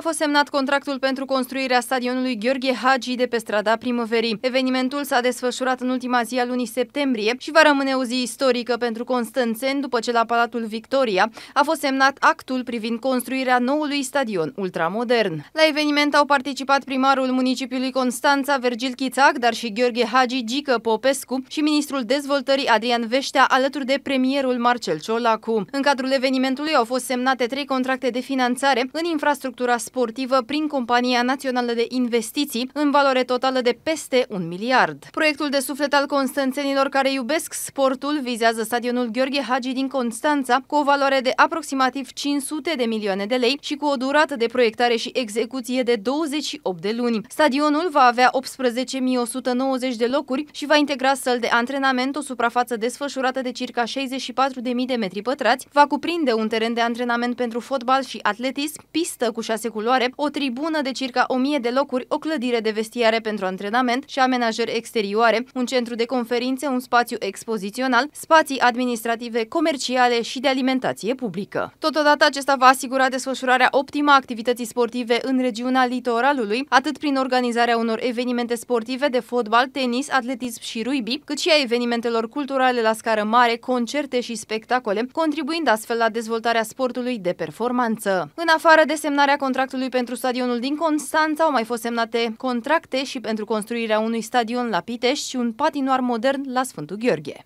a fost semnat contractul pentru construirea stadionului Gheorghe Hagi de pe strada primăverii. Evenimentul s-a desfășurat în ultima zi a lunii septembrie și va rămâne o zi istorică pentru Constanțen după ce la Palatul Victoria a fost semnat actul privind construirea noului stadion ultramodern. La eveniment au participat primarul municipiului Constanța, Vergil Chițac, dar și Gheorghe Hagi Gică Popescu și ministrul dezvoltării Adrian Veștea alături de premierul Marcel Ciolacu. În cadrul evenimentului au fost semnate trei contracte de finanțare în infrastructura sportivă prin Compania Națională de Investiții în valoare totală de peste un miliard. Proiectul de suflet al constanțenilor care iubesc sportul vizează stadionul Gheorghe Hagi din Constanța cu o valoare de aproximativ 500 de milioane de lei și cu o durată de proiectare și execuție de 28 de luni. Stadionul va avea 18.190 de locuri și va integra săl de antrenament, o suprafață desfășurată de circa 64.000 de metri pătrați, va cuprinde un teren de antrenament pentru fotbal și atletism, pistă cu 6 cu culoare, o tribună de circa 1000 de locuri, o clădire de vestiare pentru antrenament și amenajări exterioare, un centru de conferințe, un spațiu expozițional, spații administrative, comerciale și de alimentație publică. Totodată acesta va asigura desfășurarea optimă a activității sportive în regiunea litoralului, atât prin organizarea unor evenimente sportive de fotbal, tenis, atletism și rugby, cât și a evenimentelor culturale la scară mare, concerte și spectacole, contribuind astfel la dezvoltarea sportului de performanță. În afară de semnarea contractului, contractului pentru stadionul din Constanța au mai fost semnate contracte și pentru construirea unui stadion la Pitești și un patinoar modern la Sfântul Gheorghe.